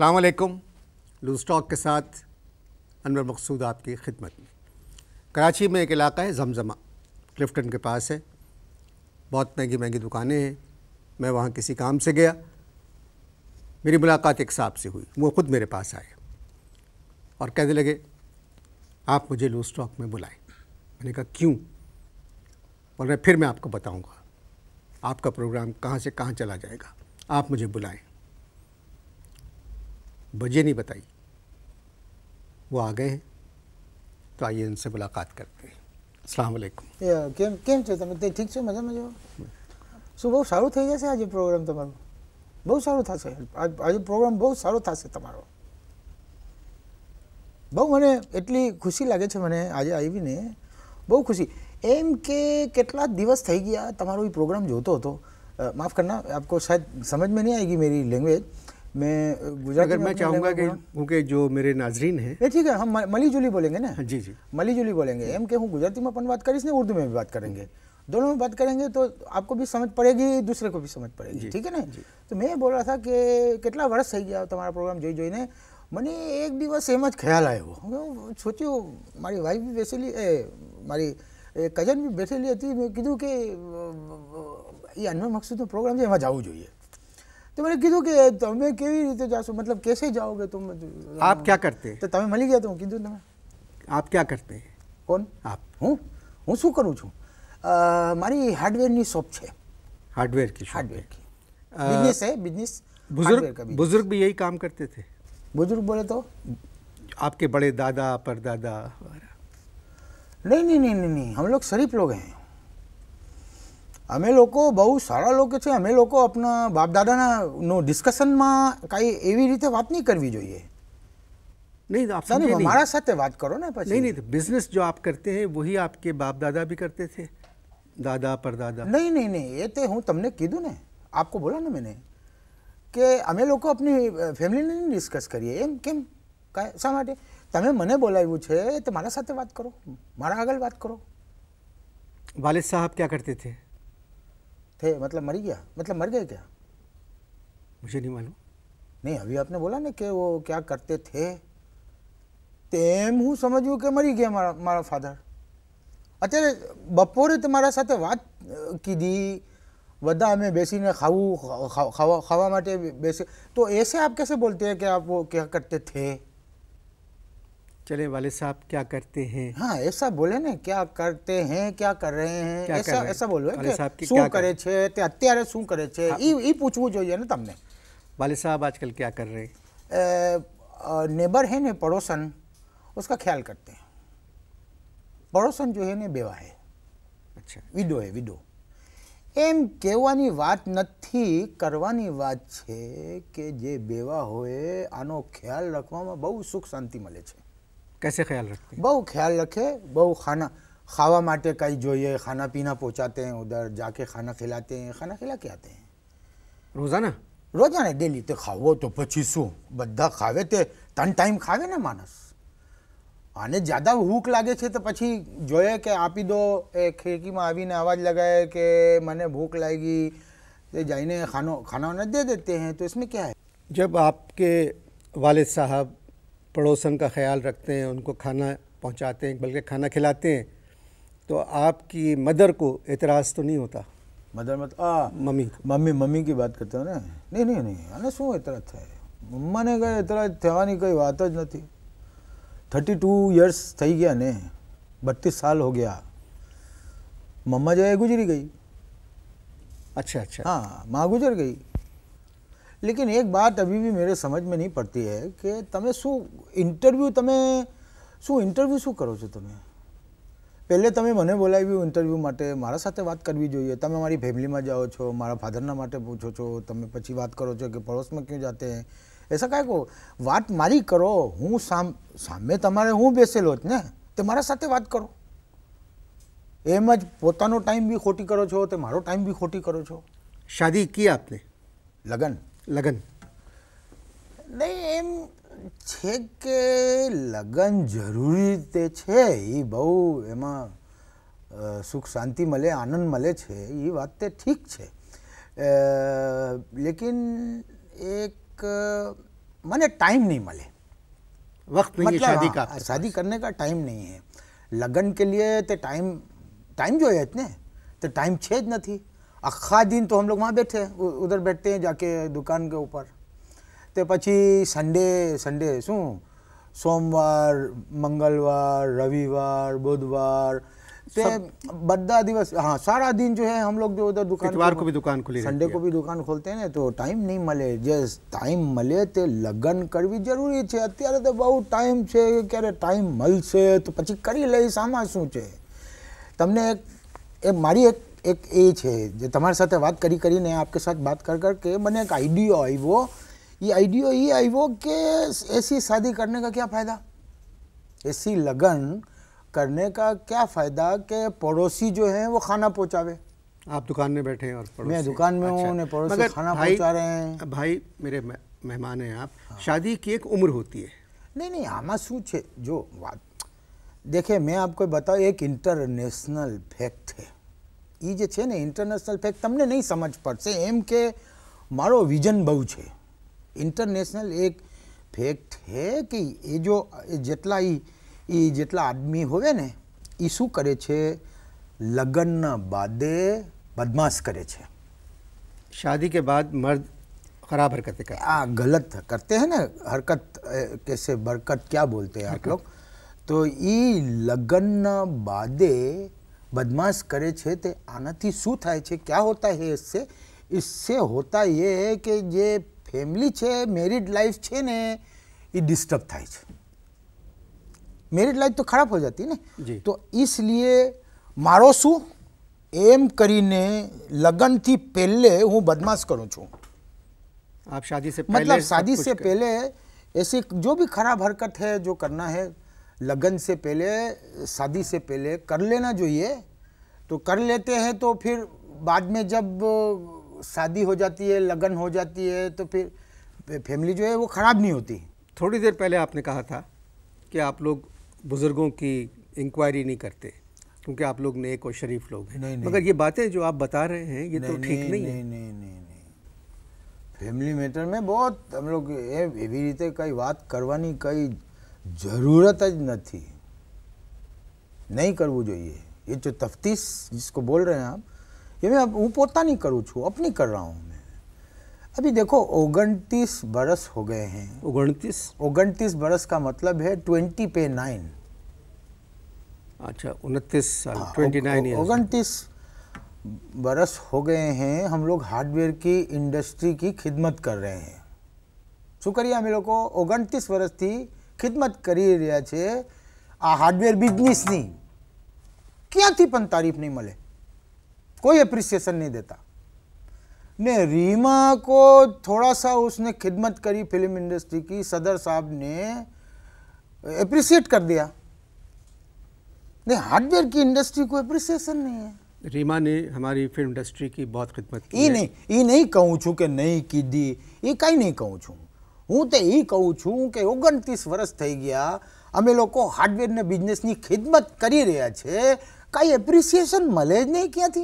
अल्लाम लू स्टॉक के साथ अनवर मकसूद आपकी खिदमत में कराची में एक इलाका है जमजमा क्लिफ्टन के पास है बहुत महंगी महंगी दुकानें हैं मैं वहाँ किसी काम से गया मेरी मुलाकात एक साहब से हुई वो ख़ुद मेरे पास आए और कहने लगे आप मुझे लू स्टॉक में बुलाएं मैंने कहा क्यों बोल रहे फिर मैं आपको बताऊँगा आपका प्रोग्राम कहाँ से कहाँ चला जाएगा आप मुझे बुलाएँ वजह नहीं बताई वो आ गए हैं तो आइए इनसे मुलाकात करते हैं सलामकुम केम केम चे ठीक छे मजा मजा सो बहुत सारो थई आज प्रोग्राम तमारो बहुत सारो था आज प्रोग्राम बहुत सारो था से तमारो बहु मैंने एटली खुशी लगे छे आज आई ने बहु खुशी एम के केटला दिवस थी गया प्रोग्राम जो तो, तो माफ करना आपको शायद समझ में नहीं आएगी मेरी लैंग्वेज मैं अगर मैं चाहूंगा कि क्योंकि जो मेरे नाजरीन हैं ये ठीक है हम मली जुली बोलेंगे ना हाँ, जी जी मली जुली बोलेंगे एम के हूँ गुजराती में अपन बात करें इसने उर्दू में भी बात करेंगे दोनों में बात करेंगे तो आपको भी समझ पड़ेगी दूसरे को भी समझ पड़ेगी ठीक है ना तो मैं बोल रहा था कि कितना वर्ष सही गया तुम्हारा प्रोग्राम जोई जोई ने मैंने एक दिवस एम ख्याल आए वो सोचियो वाइफ भी बैठेली मारी कजन भी बैठेली हती मैं कीधु कि ये अनमय मकसूद प्रोग्राम से एम जाऊँ जो तो मैंने कीधु कि તમે કેવી रीते जासो मतलब कैसे जाओगे तुम आप क्या करते तो તમે मिली गया तुम कीधु કીધું आप क्या करते कौन आप हूँ हूँ शू करूँ छू मारी મારી की शॉप है हार्डवेयर की हार्डवेयर की बिजनेस है बिजनेस बुजुर्ग बुजुर्ग भी यही काम करते थे बुजुर्ग बोले तो आपके बड़े दादा परदादा नहीं नहीं नहीं, नहीं हम लोग शरीफ लोग हैं अमे बहुत सारा लोग अमे अपना बाप बापदादा डिस्कशन में कई एवं रीते बात नहीं करवी जो नहीं आप नहीं, हमारा साथ बात करो ना पच्छे? नहीं नहीं बिजनेस जो आप करते हैं वही आपके बाप दादा भी करते थे दादा परदादा नहीं नहीं नहीं ये तो हूँ तुमने कीधु ने आपको बोला ना मैंने कि अमे लोग अपनी फेमिली नहीं डिस्कस करिए एम ते मैंने बोलाव्यू है बात करो मार आगे बात करो वालिद साहब क्या करते थे थे मतलब मर गया मतलब मर गए क्या मुझे नहीं मालूम नहीं अभी आपने बोला ना कि वो क्या करते थे तेम हूँ समझू के मरी गया मारा फादर अच्छा बपोरे तुम्हारा साथ बात की दी बदा हमें बेसी ने खाऊ खावा खावा माटे बेसी तो ऐसे आप कैसे बोलते हैं कि आप वो क्या करते थे चले वाले साहब क्या करते हैं हाँ ऐसा बोले ना क्या करते हैं क्या कर रहे हैं ऐसा ऐसा बोलो शू करे છે તે અત્યારે શું કરે છે એ એ वाले साहब आजकल क्या कर रहे हैं नेबर है ने पड़ोसन उसका ख्याल करते हैं पड़ोसन जो है ने बेवा है અચ્છા વિડો હે વિડો એમ કહેવાની વાત નથી કરવાની વાત છે કે જે બેવા હોય આનો ખ્યાલ રાખવામાં બહુ સુખ શાંતિ મળે છે कैसे ख्याल रखते बहु ख्याल रखे बहु खाना खावा माटे का ही जो ये खाना पीना पहुँचाते हैं उधर जाके खाना खिलाते हैं खाना खिला के आते हैं रोजाना रोजाना डेली तो खाओ तो पचीसू बदा खावे ते तन टाइम खावे ना मानस आने ज़्यादा भूख लगे थे तो पची जो है कि आप ही दो खिड़की में आवी ने आवाज़ लगाए कि मैंने भूख लगी तो जाइने खानो खाना उन्हें दे देते हैं तो इसमें क्या है जब आपके वालिद साहब पड़ोसन का ख्याल रखते हैं उनको खाना पहुंचाते हैं बल्कि खाना खिलाते हैं तो आपकी मदर को एतराज़ तो नहीं होता मदर मत आ मम्मी मम्मी मम्मी की बात करते हो ना नहीं नहीं नहीं अने शू एतराज थे मम्मा ने कहे एतराज थी कहीं बात ज नहीं थर्टी टू यर्स थी गया ने बत्तीस साल हो गया मम्मा जो है गुजरी गई अच्छा अच्छा हाँ माँ गुजर गई લેકિન એક વાત અભી બી મેરે સમજ મેં નહીં પડતી હે કે તમે શું ઇન્ટરવ્યૂ તમે શું ઇન્ટરવ્યૂ શું કરો છો તમે પહેલે તમે મને બોલાવ્યું ઇન્ટરવ્યૂ માટે મારા સાથે વાત કરવી જોઈએ તમે મારી ફેમિલીમાં જાઓ છો મારા ફાધરના માટે પૂછો છો તમે પછી વાત કરો છો કે પડોશમાં ક્યાં જાતે એસા કાંઈ કહો વાત મારી કરો હું સામ સામે તમારે હું બેસેલો જ ને તે મારા સાથે વાત કરો એમ જ પોતાનો ટાઈમ બી ખોટી કરો છો તે મારો ટાઈમ બી ખોટી કરો છો શાદી કી આપને લગન લગન નહીં એમ છે કે લગન જરૂરી રીતે છે એ બહુ એમાં સુખ શાંતિ મળે આનંદ મળે છે એ વાત તે ઠીક છે લેકિન એક મને ટાઈમ નહીં મળે वक्त શાદી मतलब शादी का शादी करने का टाइम नहीं है लगन के लिए तो જોઈએ જ ને તો ટાઈમ છે જ નથી આખા દિન તો હમ લોગ વહાં બેઠે ઉધર બેઠતે હૈ જાકે દુકાન કે ઉપર તે પછી સન્ડે સન્ડે શું સોમવાર મંગલવાર રવિવાર બુધવાર તે બધા દિવસ હા સારા દિન જો હે હમ લોગ જો ઉધર દુકાન इतवार को भी दुकान खुली संडे को भी दुकान खोलते हैं तो टाइम नहीं મળે જે ટાઈમ મળે તે લગન કરવી જરૂરી છે અત્યારે તો બહુ ટાઈમ છે ક્યારે ટાઈમ મળશે તો પછી કરી લઈશ આમાં શું છે તમને એક એ મારી એક एक ये છે साथ बात સાથે आपके साथ बात कर कर के मैंने एक आइडियो એક આઈડિયો આવ્યો ये આઈડિયો એ આવ્યો के ऐसी शादी करने का क्या फ़ायदा ऐसी लगन करने का क्या फ़ायदा के पड़ोसी जो हैं वो खाना पहुंचावे आप दुकान में बैठे हैं और मैं दुकान में हूँ अच्छा। पड़ोसी खाना पहुंचा रहे हैं भाई मेरे हैं आप हाँ। शादी की एक उम्र होती है नहीं नहीं આમાં हाँ, सूच जो बात વાત मैं आपको बताऊँ एक इंटरनेशनल फैक्ट है એ જે છે ને ઇન્ટરનેશનલ ફેક તમને નહીં સમજ પડશે એમ કે મારો વિઝન બહુ છે ઇન્ટરનેશનલ એક ફેક્ટ છે કે એ જો જેટલા એ જેટલા આદમી હોવે ને એ શું કરે છે લગ્નના બાદે બદમાશ કરે છે शादी के बाद मर्द खराब हरकतें करते हाँ गलत करते हैं ना हरकत कैसे बरकत क्या बोलते हैं आप लोग तो ये लगन बादे બદમાશ કરે છે તે આનાથી શું થાય છે ક્યાં હોતા હે इससे इससे होता ये है જે ફેમિલી છે મેરિડ લાઈફ છે ને એ ડિસ્ટર્બ થાય છે મેરિડ લાઈફ તો ખરાબ હો જતી ને તો इसलिए મારો શું એમ કરીને લગ્નથી પહેલે હું બદમાશ કરું છું મતલબ શાદી સે પહેલે એસી જો से ખરાબ હરકત जो જો કરના हरकत लगन से पहले शादी से पहले कर लेना चाहिए तो कर लेते हैं तो फिर बाद में जब शादी हो जाती है लगन हो जाती है तो फिर फैमिली जो है वो ख़राब नहीं होती थोड़ी देर पहले आपने कहा था कि आप लोग बुज़ुर्गों की इंक्वायरी नहीं करते क्योंकि आप लोग नेक और शरीफ लोग हैं नहीं, नहीं, मगर ये बातें जो आप बता रहे हैं ये तो नहीं, तो ठीक नहीं, नहीं, नहीं, नहीं, नहीं, नहीं। ફેમિલી મેટરમાં બહુ હમ લોકો એવી रीते कई बात करवानी कई जरूरत नहीं नहीं करव जो ये ये जो तफ्तीश जिसको बोल रहे हैं आप ये मैं हूँ पोता नहीं करूँ छू अपनी कर रहा हूँ मैं अभी देखो ओगनतीस बरस हो गए हैं ओगनतीस ओगनतीस बरस का मतलब है ट्वेंटी पे नाइन अच्छा उनतीस साल हाँ, ट्वेंटी नाइन ओगनतीस बरस हो गए हैं हम लोग हार्डवेयर की इंडस्ट्री की खिदमत कर रहे हैं शुक्रिया मेरे को ओगनतीस बरस थी ખિદમત कर રહ્યા છે આ હાર્ડવેર બિઝનેસની ક્યાંથી પણ तारीफ नहीं मिले कोई एप्रिसिएशन नहीं देता ने रीमा को थोड़ा सा उसने खिदमत करी फिल्म इंडस्ट्री की सदर साहब ने एप्रिशिएट कर दिया नहीं हार्डवेयर की इंडस्ट्री को एप्रिसिएशन नहीं है रीमा ने हमारी फिल्म इंडस्ट्री की बहुत खिदमत की ये नहीं ये नहीं कहूँ छू कि नहीं की दी ये कहीं नहीं कहूँ छू हूँ तो यही कहूँ छूँ कि ओगणतीस वर्ष थी गया अमे लोग हार्डवेर ने बिजनेस की खिदमत कर रहा है कई एप्रिशिएशन मिले नहीं क्या थी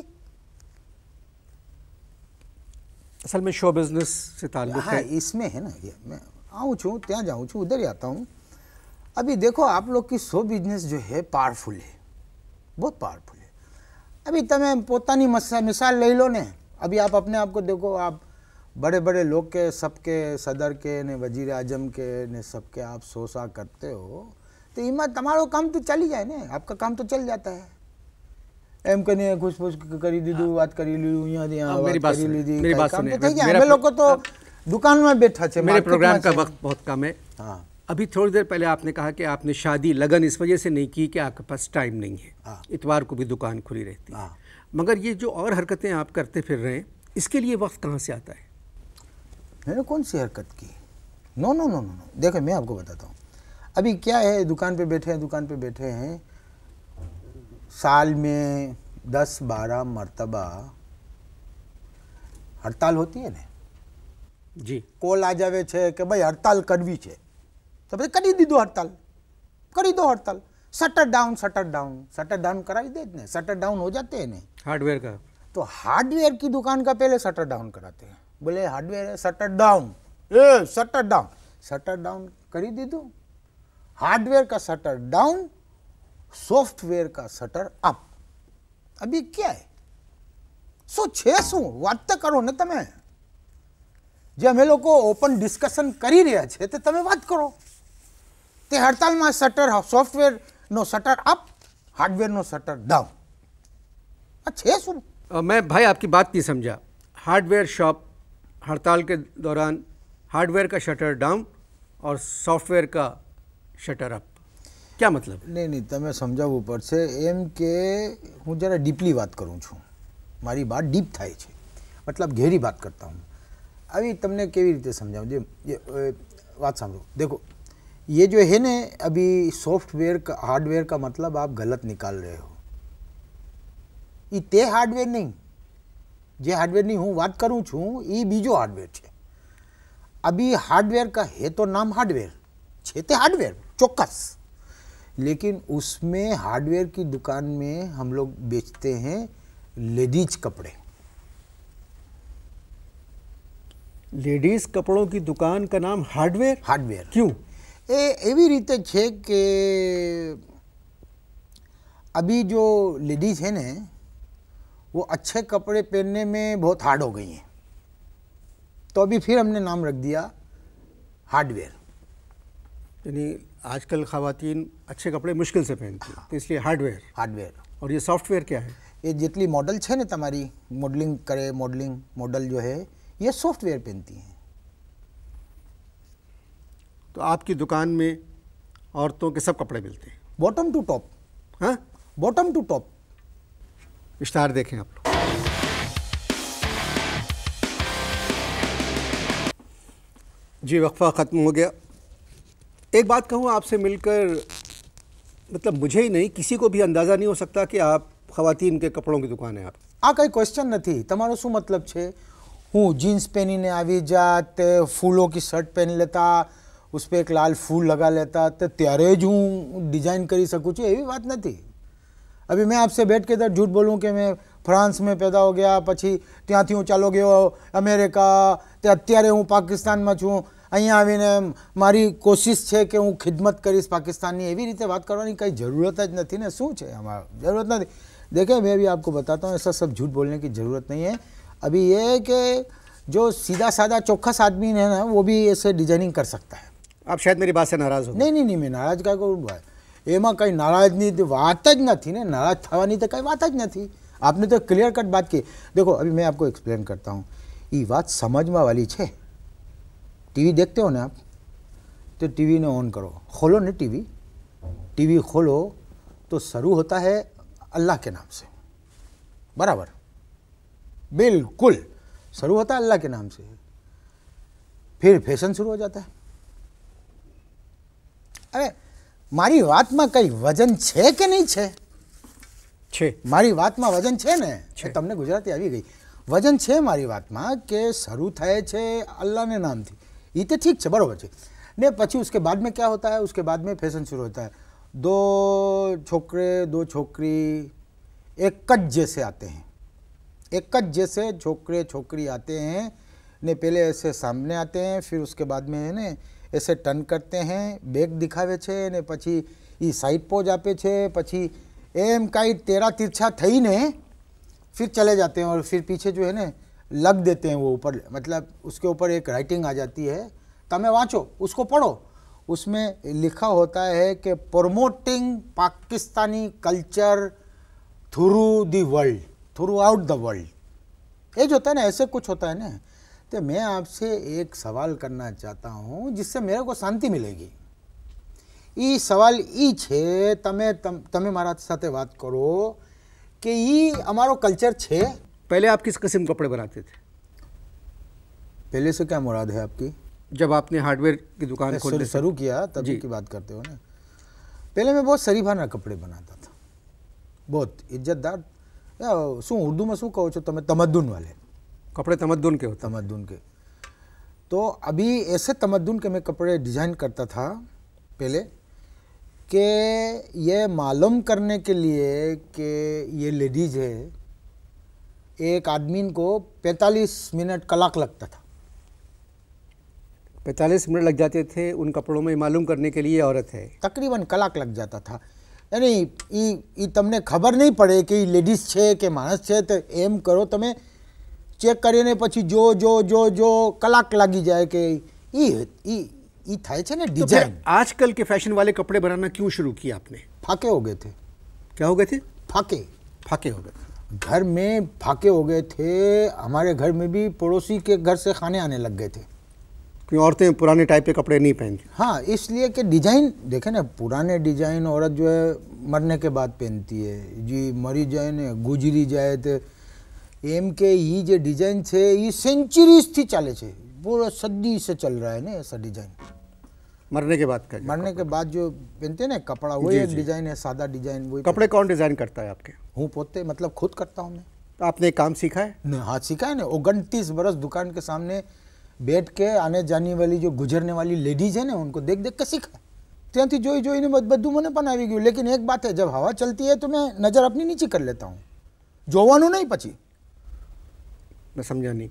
असल में शो बिजनेस से ताल्लुक है इसमें है ना ये मैं आऊँ छूँ त्या जाऊँ छूँ उधर जाता हूँ अभी देखो आप लोग की शो बिजनेस जो है पावरफुल है बहुत पावरफुल है अभी तब पोता मिसाल ले लो ने अभी आप अपने आप को देखो आप बड़े बड़े लोग के सबके सदर के ने वजीर आजम के ने सबके आप सोसा करते हो तो, तो चल ही जाए ना आपका काम तो चल जाता है एम જાતા હે એમ करी दी दू बात करी ली यहाँ दी यहाँ हाँ, बात करी ली दी मेरी बात सुनिए तो मेरे लोग तो दुकान में बैठा छे मेरे प्रोग्राम का वक्त बहुत कम है हाँ। अभी थोड़ी देर पहले आपने कहा कि आपने शादी लगन इस वजह से नहीं की कि आपके पास टाइम नहीं है हाँ। इतवार को भी दुकान खुली रहती है मगर ये जो और हरकतें आप करते फिर रहे हैं इसके लिए वक्त कहाँ से आता है मैंने कौन सी हरकत की no no no no no देखो मैं आपको बताता हूँ अभी क्या है दुकान पे बैठे हैं दुकान पे बैठे हैं साल में दस बारह मरतबा हड़ताल होती है ना कॉल आ जावे छे कि भाई हड़ताल करवी छे तो भाई करी दी दो हड़ताल करी दो हड़ताल shutter down shutter down shutter down ही दे हैं शटर डाउन हो जाते हैं ने हार्डवेयर का तो हार्डवेयर की दुकान का पहले शटर डाउन कराते हैं बोले हार्डवेर है सटर डाउन ए सटर डाउन सटर डाउन कर ही दीदू हार्डवेयर का सटर डाउन सॉफ्टवेयर का सटर अप अभी क्या है सो छे सो वात तो करो ना तमें जे अमे लोग ओपन डिस्कशन कर रहा छे तो तमें बात करो ते तो हड़ताल में shutter software no shutter up hardware no shutter down अच्छे सुन मैं भाई आपकी बात नहीं समझा हार्डवेयर शॉप हड़ताल के दौरान हार्डवेयर का शटर डाउन और सॉफ्टवेयर का शटर अप क्या मतलब नहीं नहीं तब समझ ऊपर से एम के हूँ जरा डीपली बात करूँ छू मारी बात डीप थे मतलब घेरी बात करता हूँ अभी तमने के समझा जी ये बात सांभ देखो ये जो है ने अभी सॉफ्टवेयर का हार्डवेयर का मतलब आप गलत निकाल रहे हो ये ते हार्डवेयर नहीं जो हार्डवेर हूँ बात करूँ छू बीजो हार्डवेर है अभी हार्डवेर का है तो नाम हार्डवेर है तो हार्डवेर चौकस लेकिन उसमें हार्डवेयर की दुकान में हम लोग बेचते हैं लेडीज कपड़े लेडीज कपड़ों की दुकान का नाम हार्डवेयर हार्डवेयर क्यों ए एवी रीते के अभी जो लेडीज है ना वो अच्छे कपड़े पहनने में बहुत हार्ड हो गई हैं तो अभी फिर हमने नाम रख दिया हार्डवेयर यानी आजकल खातन अच्छे कपड़े मुश्किल से पहनती हैं तो इसलिए हार्डवेयर हार्डवेयर और ये सॉफ्टवेयर क्या है ये जितनी मॉडल है ना तुम्हारी मॉडलिंग करे मॉडलिंग मॉडल जो है ये सॉफ्टवेयर पहनती हैं तो आपकी दुकान में औरतों के सब कपड़े मिलते हैं बॉटम टू टॉप हाँ बॉटम टू टॉप विस्तार देखें आप लोग जी वक्फा ख़त्म हो गया एक बात कहूँ आपसे मिलकर मतलब मुझे ही नहीं किसी को भी अंदाज़ा नहीं हो सकता कि आप खातन के कपड़ों की दुकान है आप आ कई क्वेश्चन नहीं तमो शू मतलब है हूँ जीन्स पहनी ने आवी जात फूलों की शर्ट पहन लेता उस पर एक लाल फूल लगा लेता तो तेरे हूँ डिजाइन कर सकूँ ये बात नहीं अभी मैं आपसे बैठ के इधर झूठ बोलूं कि मैं फ्रांस में पैदा हो गया પછી ત્યાંથી હું ચાલો ગયો અમેરિકા تے અત્યારે હું پاکستان میں છું અહીં આવીને મારી کوشش છે કે હું خدمت કરીસ پاکستان ની એવી રીતે વાત કરવાની કઈ જરૂરત જ નથી ને શું છે અમાર જરૂરત નથી દેખે મેં ابھی આપકો બતાતા હું એસા સબ જૂઠ બોલને કી જરૂરત નહીં હે અભી યે હે કે જો સીધા સાદા ચોખ્ખા સાદમી ને ના વો ભી એસે ડિઝાઈનિંગ કર સકતા હે આપ શાયદ મેરી બાત સે નારાજ હો નહીં નહીં નહીં મે નારાજ કાય કો एम કંઈ नाराज बात ज नहीं ને નારાજ થવાની તો કંઈ વાત જ નથી આપને તો ક્લિયર बात की देखो अभी मैं आपको एक्सप्लेन करता हूँ ये बात समझ में वाली है टीवी देखते हो ना आप तो टीवी ने ऑन करो खोलो ना टीवी टीवी खोलो तो शुरू होता है अल्लाह के नाम से बराबर बिल्कुल शुरू होता है अल्लाह के नाम से फिर फैशन शुरू हो जाता है अरे મારી વાતમાં કંઈ વજન છે કે નહીં છે છે મારી छे વજન છે ને તમને ગુજરાતી આવી ગઈ વજન છે મારી વાતમાં કે શરૂ થાય છે અલ્લાહને નામથી એ તો ઠીક છે બરાબર છે ને પછી उसके बाद में क्या होता है उसके बाद में फैशन शुरू होता है दो छोकरे दो छोकरी एक जैसे आते हैं एक जैसे छोकरे छोकरी आते हैं ने पहले ऐसे सामने आते हैं फिर उसके बाद में है ना એસે ટર્ન કરતે હે બેક દેખાવે છે ને પછી साइड સાઇડ પોજ આપે છે પછી એમ કાંઈ તેરા તિરછા ने फिर चले जाते हैं और फिर पीछे जो है ना लग देते हैं वो ऊपर मतलब उसके ऊपर एक राइटिंग आ जाती है तमें वाँचो उसको पढ़ो उसमें लिखा होता है कि promoting Pakistani culture through the world throughout the world एज होता है ना ऐसे कुछ होता है ना तो मैं आपसे एक सवाल करना चाहता हूँ जिससे मेरे को शांति मिलेगी ये सवाल ये છે तम, તમે मारा સાથે बात करो कि ये हमारो कल्चर छे पहले आप किस किस्म कपड़े बनाते थे पहले से क्या मुराद है आपकी जब आपने हार्डवेयर की दुकान खोलने शुरू किया तब की बात करते हो ना पहले मैं बहुत सरीफाना कपड़े बनाता था बहुत शू उर्दू में शू कहो छो તમે તમદ્દુન वाले कपड़े तमद्दुन के होते तमद्दुन के तो अभी ऐसे तमद्दुन के मैं कपड़े डिज़ाइन करता था पहले कि ये मालूम करने के लिए कि ये लेडीज है एक आदमी को 45 मिनट कलाक लगता था 45 मिनट लग जाते थे उन कपड़ों में मालूम करने के लिए औरत है तकरीबन कलाक लग जाता था यानी ये तमने खबर नहीं पड़े कि लेडीज छे કે मानस छे तो एम करो तुम्हें चेक कर पी जो जो जो जो कलाक लगी जाए कि ई એ ना डिजाइन तो आजकल के फैशन वाले कपड़े बनाना क्यों शुरू किया आपने फाके हो गए थे क्या हो गए थे फाके फाके हो गए घर में फाके हो गए थे हमारे घर में भी पड़ोसी के घर से खाने आने लग गए थे क्यों औरतें पुराने टाइप के कपड़े नहीं पहनती हाँ इसलिए कि डिजाइन देखे ना पुराने डिजाइन औरत जो है मरने के बाद पहनती है जी मरी जाए ना गुजरी जाए तो एम के ये डिजाइन है ये सेंचुरीज थी चले पूरा सदी से चल रहा है ना ऐसा डिजाइन मरने के बाद का मरने के बाद जो पहनते ना कपड़ा वही एक डिजाइन है सादा डिजाइन वही कपड़े कौन डिजाइन करता है आपके हूँ पोते मतलब खुद करता हूँ मैं तो आपने काम सीखा है नहीं हाथ सीखा है ना ओगनतीस बरस दुकान के सामने बैठ के आने जाने वाली जो गुजरने वाली लेडीज है ना उनको देख देख के सीखा ત્યાંથી जोई જોઈને બધું મને પણ આવી ગયું लेकिन एक बात है जब हवा चलती है तो मैं नज़र अपनी नीचे कर लेता हूँ જોવાનું नहीं पची मैं समझा नहीं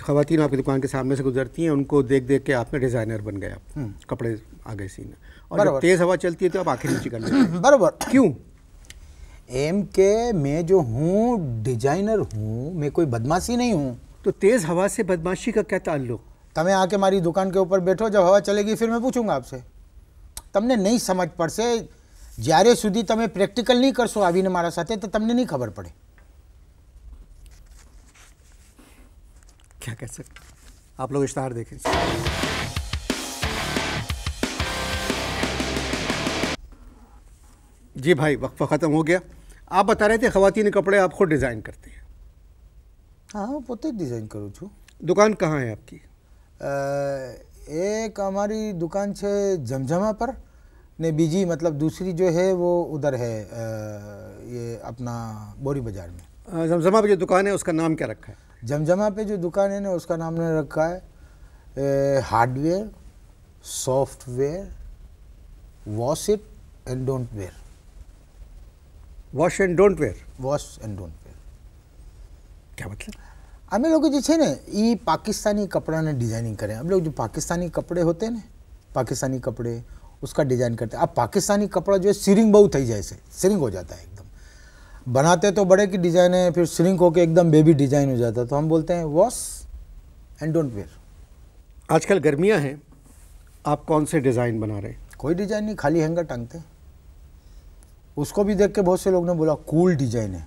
खातन आपकी दुकान के सामने से गुजरती हैं उनको देख देख के आप में डिज़ाइनर बन गए हम्म। कपड़े आ गए सीना और जब तेज़ हवा चलती है तो आप आखिर नीचे कर बराबर क्यों एम के मैं जो हूँ डिजाइनर हूँ मैं कोई बदमाशी नहीं हूँ तो तेज़ हवा से बदमाशी का क्या ताल्लुक तमें आके हमारी दुकान के ऊपर बैठो जब हवा चलेगी फिर मैं पूछूंगा आपसे તમને નહીં સમજ પડશે જ્યારે સુધી તમે પ્રેક્ટિકલ નહીં કરશો આવીને मारा साथ तो તમને नहीं खबर पड़े क्या कह सकते आप लोग इश्तहार देखें जी भाई वक्फा ख़त्म हो गया आप बता रहे थे ख़वान कपड़े आप खुद डिज़ाइन करती हैं हाँ પોતે डिज़ाइन करो छू दुकान कहाँ है आपकी आ, एक हमारी दुकान છે जमजमा पर ने बीजी मतलब दूसरी जो है वो उधर है ये अपना बोरी बाजार में जमजमा पर जो दुकान है उसका नाम क्या रखा है जमजमा पे जो दुकान है ना उसका नाम ने रखा है hardware software wash it and don't wear wash and don't wear wash and don't wear क्या मतलब हमें लोग जो है ना ये पाकिस्तानी कपड़ा ने डिज़ाइनिंग करें हम लोग जो पाकिस्तानी कपड़े होते हैं ना पाकिस्तानी कपड़े उसका डिज़ाइन करते हैं अब पाकिस्तानी कपड़ा जो है सीरिंग बहुत थी जाए सीरिंग हो जाता है बनाते तो बड़े की डिजाइन है फिर श्रिंक होके एकदम बेबी डिजाइन हो जाता है तो हम बोलते हैं वॉश एंड डोंट वेयर आजकल गर्मियां हैं आप कौन से डिज़ाइन बना रहे हैं कोई डिजाइन नहीं खाली हैंगर टांगते उसको भी देख के बहुत से लोग ने बोला कूल डिजाइन है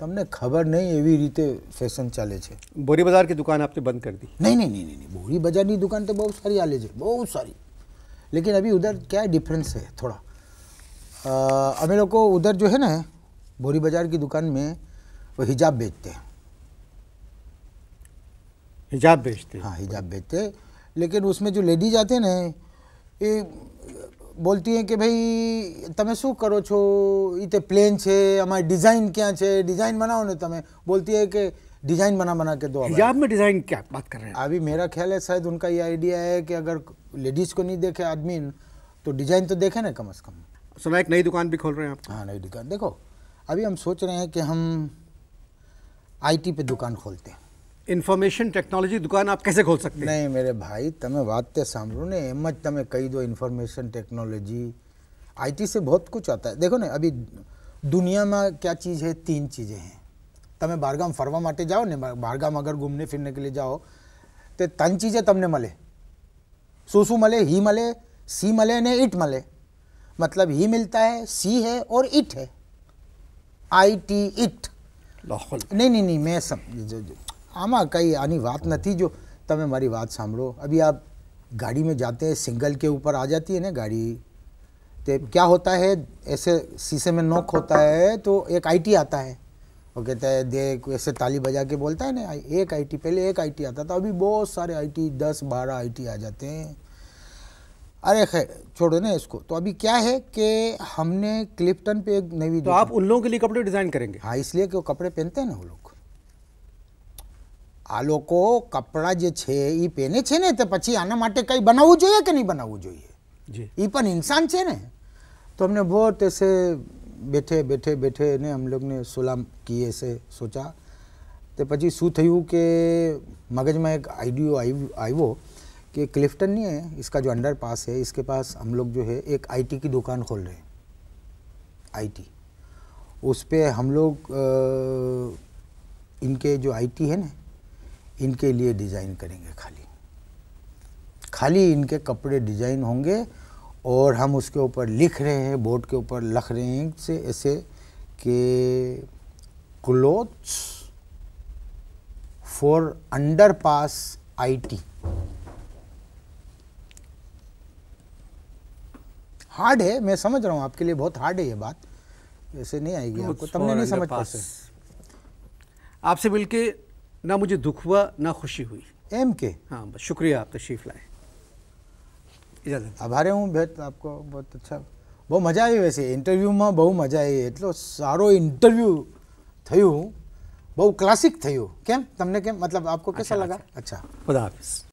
तमने तो खबर नहीं एवी रीते फैशन चले छे बोरी बाजार की दुकान आपने बंद कर दी नहीं नहीं नहीं नहीं, नहीं, नहीं। बोरी बाजार की दुकान तो बहुत सारी आलेज है बहुत सारी लेकिन अभी उधर क्या डिफरेंस है थोड़ा अभी लोग को उधर जो है ना बोरी बाज़ार की दुकान में वो हिजाब बेचते हैं हिजाब बेचते हाँ हिजाब बेचते लेकिन उसमें जो लेडीज आते हैं ना ये बोलती हैं कि भाई તમે शू करो छो એ प्लेन छे हमारे डिजाइन क्या छे डिजाइन बनाओ બનાવો ને बोलती है कि डिजाइन बना बना के दो हिजाब में डिजाइन क्या बात कर रहे हैं अभी मेरा ख्याल है शायद उनका ये आइडिया है कि अगर लेडीज को नहीं देखे आदमी तो डिजाइन तो देखे ना कम अज कम सुना एक नई दुकान भी खोल रहे हैं आप हाँ नई दुकान देखो अभी हम सोच रहे हैं कि हम आईटी पे दुकान खोलते हैं इन्फॉर्मेशन टेक्नोलॉजी दुकान आप कैसे खोल सकते हैं नहीं मेरे भाई तब बात तो सामू ने एम एच तमें कही दो इन्फॉर्मेशन टेक्नोलॉजी आईटी से बहुत कुछ आता है देखो ना अभी दुनिया में क्या चीज़ है तीन चीज़ें हैं तमें बारगाम फरवा माटे जाओ ना बारगाम अगर घूमने फिरने के लिए जाओ तो तन चीज़ें तमने मले शू सू मले ही मले सी मले ने इट मले मतलब ही मिलता है सी है और इट है आई टी इट नहीं नहीं नहीं मैं સમ આમાં कई आनी बात नहीं जो तब हमारी बात सांभो अभी आप गाड़ी में जाते हैं सिंगल के ऊपर आ जाती है ना गाड़ी तो क्या होता है ऐसे शीशे में नोक होता है तो एक आईटी आता है वो कहता है देख ऐसे ताली बजा के बोलता है ना एक आईटी पहले एक आईटी आता था अभी बहुत सारे आईटी दस बारह आई आ जाते हैं अरे खैर छोड़ो ना इसको तो अभी क्या है कि हमने क्लिप्टन पे एक नई तो आप उन लोगों के लिए कपड़े डिजाइन करेंगे हाँ इसलिए कि वो कपड़े पहनते हैं ना वो लोग आ लोग कपड़ा जो छे ई पहने छे ने तो पची आना माटे कई बनाव जो कि नहीं बनाव जो ये पन इंसान छे ने तो हमने बहुत ऐसे बैठे बैठे बैठे ने हम लोग ने सलाम किए से सोचा तो पची शू थ के मगज में एक आइडियो आई आयो आई, कि क्लिफ्टन नहीं है इसका जो अंडर पास है इसके पास हम लोग जो है एक आईटी की दुकान खोल रहे हैं आईटी उस पर हम लोग इनके जो आईटी है ना इनके लिए डिज़ाइन करेंगे खाली खाली इनके कपड़े डिज़ाइन होंगे और हम उसके ऊपर लिख रहे हैं बोर्ड के ऊपर लख रहे हैं से ऐसे कि clothes for under pass I T hard है मैं समझ रहा हूँ आपके लिए बहुत हार्ड है ये बात ऐसे नहीं आएगी आपको तुमने नहीं समझ पाते आपसे मिल के ना मुझे दुख हुआ ना खुशी हुई एम के हाँ बस शुक्रिया आप तशरीफ़ लाए इजाज़त आभारी हूँ बेहद आपको बहुत अच्छा बहुत બહુ મજા આવી વૈસે ઇન્ટરવ્યૂમાં બહુ મજા આવી એટલો સારો ઇન્ટરવ્યૂ થયું બહુ ક્લાસિક થયું के તમને કેમ મતલબ આપકો કેસા લગા અચ્છા ખુદા हाफिज